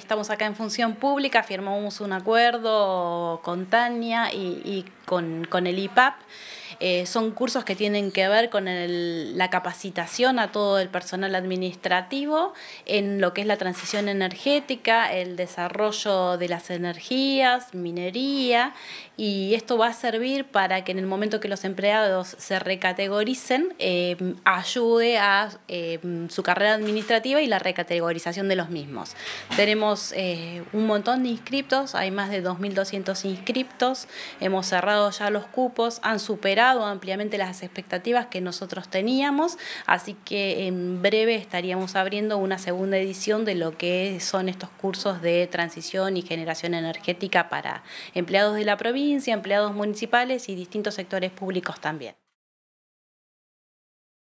Estamos acá en función pública, firmamos un acuerdo con Tania y, con, con el IPAP. Eh, son cursos que tienen que ver con la capacitación a todo el personal administrativo en lo que es la transición energética, el desarrollo de las energías, minería, y esto va a servir para que en el momento que los empleados se recategoricen, eh, ayude a eh, su carrera administrativa y la recategorización de los mismos. Tenemos un montón de inscriptos, hay más de 2.200 inscriptos, hemos cerrado ya los cupos, han superado ampliamente las expectativas que nosotros teníamos, así que en breve estaríamos abriendo una segunda edición de lo que son estos cursos de transición y generación energética para empleados de la provincia, empleados municipales y distintos sectores públicos también.